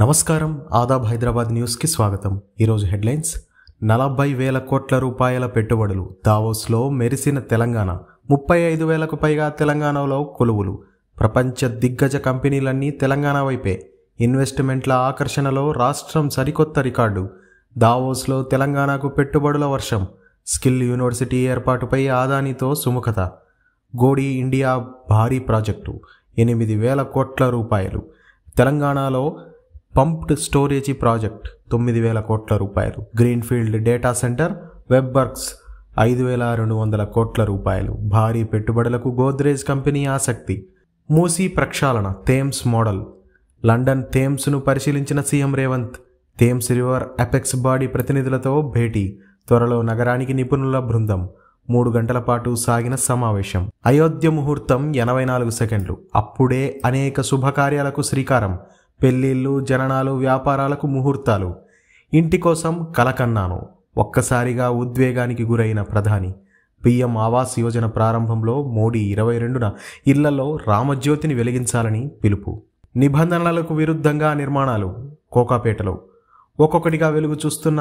నమస్కారం ఆదాబ్ హైదరాబాద్ న్యూస్కి స్వాగతం ఈరోజు హెడ్లైన్స్ నలభై వేల కోట్ల రూపాయల పెట్టుబడులు దావోస్లో మెరిసిన తెలంగాణ ముప్పై ఐదు వేలకు పైగా తెలంగాణలో కొలువులు ప్రపంచ దిగ్గజ కంపెనీలన్నీ తెలంగాణ వైపే ఇన్వెస్ట్మెంట్ల ఆకర్షణలో రాష్ట్రం సరికొత్త రికార్డు దావోస్లో తెలంగాణకు పెట్టుబడుల వర్షం స్కిల్ యూనివర్సిటీ ఏర్పాటుపై ఆదానితో సుముఖత గోడి ఇండియా భారీ ప్రాజెక్టు ఎనిమిది వేల కోట్ల రూపాయలు తెలంగాణలో పంప్డ్ స్టోరేజీ ప్రాజెక్ట్ తొమ్మిది వేల కోట్ల రూపాయలు greenfield data centre web works ఐదు వేల రెండు వందల కోట్ల రూపాయలు భారీ పెట్టుబడులకు గోద్రేజ్ కంపెనీ ఆసక్తి మూసీ ప్రక్షాళన థేమ్స్ మోడల్ లండన్ థేమ్స్ను పరిశీలించిన CM Revanth Thames river apex body ప్రతినిధులతో భేటీ త్వరలో నగరానికి నిపుణుల బృందం మూడు గంటల పాటు సాగిన సమావేశం అయోధ్య ముహూర్తం ఎనభై నాలుగు సెకండ్లు అప్పుడే అనేక శుభకార్యాలకు శ్రీకారం పెళ్ళిళ్ళు జననాలు వ్యాపారాలకు ముహూర్తాలు ఇంటి కోసం కలకన్నాను ఒక్కసారిగా ఉద్వేగానికి గురైన ప్రధాని పిఎం ఆవాస్ యోజన ప్రారంభంలో మోడీ ఇరవై రెండున ఇళ్లలో రామజ్యోతిని వెలిగించాలని పిలుపు నిబంధనలకు విరుద్ధంగా నిర్మాణాలు కోకాపేటలో ఒక్కొక్కటిగా వెలుగు చూస్తున్న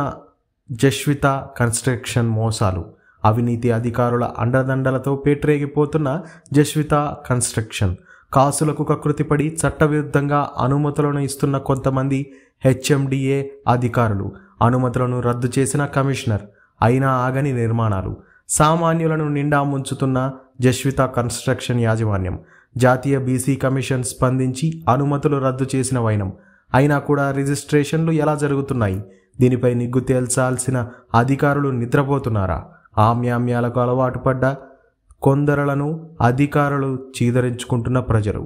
జశ్విత కన్స్ట్రక్షన్ మోసాలు అవినీతి అధికారుల అండదండలతో పేట్రేగిపోతున్న జశ్విత కన్స్ట్రక్షన్ కాసులకు కకృతిపడి చట్టవిరుద్ధంగా అనుమతులను ఇస్తున్న కొంతమంది హెచ్ఎండిఏ అధికారులు అనుమతులను రద్దు చేసిన కమిషనర్ అయినా ఆగని నిర్మాణాలు సామాన్యులను నిండా ముంచుతున్న జస్విత కన్స్ట్రక్షన్ యాజమాన్యం జాతీయ బీసీ కమిషన్ స్పందించి అనుమతులు రద్దు చేసిన వైనం అయినా కూడా రిజిస్ట్రేషన్లు ఎలా జరుగుతున్నాయి దీనిపై నిగ్గు తేల్చాల్సిన అధికారులు నిద్రపోతున్నారా ఆమ్యామ్యాలకు అలవాటు పడ్డ కొందరలను అధికారులు చీదరించుకుంటున్న ప్రజలు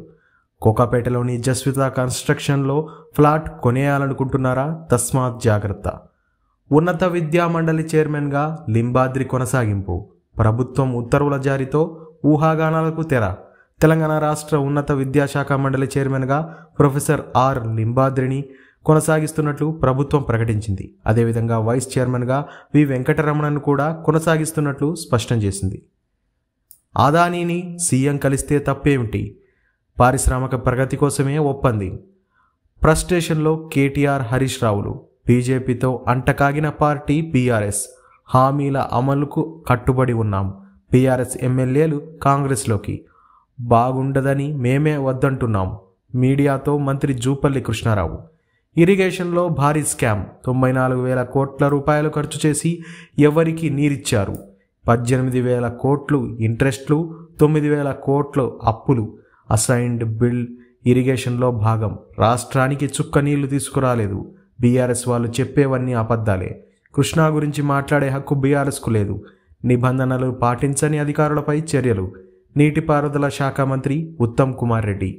కోకాపేటలోని జస్విత కన్స్ట్రక్షన్లో ఫ్లాట్ కొనేయాలనుకుంటున్నారా తస్మాత్ జాగ్రత్త ఉన్నత విద్యా మండలి చైర్మన్గా లింబాద్రి కొనసాగింపు ప్రభుత్వం ఉత్తర్వుల జారీతో ఊహాగానాలకు తెర తెలంగాణ రాష్ట్ర ఉన్నత విద్యాశాఖ మండలి చైర్మన్గా ప్రొఫెసర్ ఆర్ లింబాద్రిని కొనసాగిస్తున్నట్లు ప్రభుత్వం ప్రకటించింది అదేవిధంగా వైస్ చైర్మన్గా వి వెంకటరమణను కూడా కొనసాగిస్తున్నట్లు స్పష్టం చేసింది అదానీని సీఎం కలిస్తే తప్పేమిటి పారిశ్రామిక ప్రగతి కోసమే ఒప్పంది ప్రస్టేషన్లో కేటీఆర్ హరీష్ రావులు బీజేపీతో అంటకాగిన పార్టీ బీఆర్ఎస్ హామీల అమలుకు కట్టుబడి ఉన్నాం బీఆర్ఎస్ ఎమ్మెల్యేలు కాంగ్రెస్లోకి బాగుండదని మేమే వద్దంటున్నాం మీడియాతో మంత్రి జూపల్లి కృష్ణారావు ఇరిగేషన్లో భారీ స్కామ్ తొంభై నాలుగు వేల కోట్ల రూపాయలు ఖర్చు చేసి ఎవరికి నీరిచ్చారు పద్దెనిమిది వేల కోట్లు ఇంట్రెస్ట్లు తొమ్మిది వేల కోట్లు అప్పులు అసైన్డ్ బిల్ ఇరిగేషన్లో భాగం రాష్ట్రానికి చుక్క నీళ్లు తీసుకురాలేదు బీఆర్ఎస్ వాళ్ళు చెప్పేవన్నీ అబద్ధాలే కృష్ణా గురించి మాట్లాడే హక్కు బీఆర్ఎస్కు లేదు నిబంధనలు పాటించని అధికారులపై చర్యలు నీటిపారుదల శాఖ మంత్రి ఉత్తమ్ కుమార్ రెడ్డి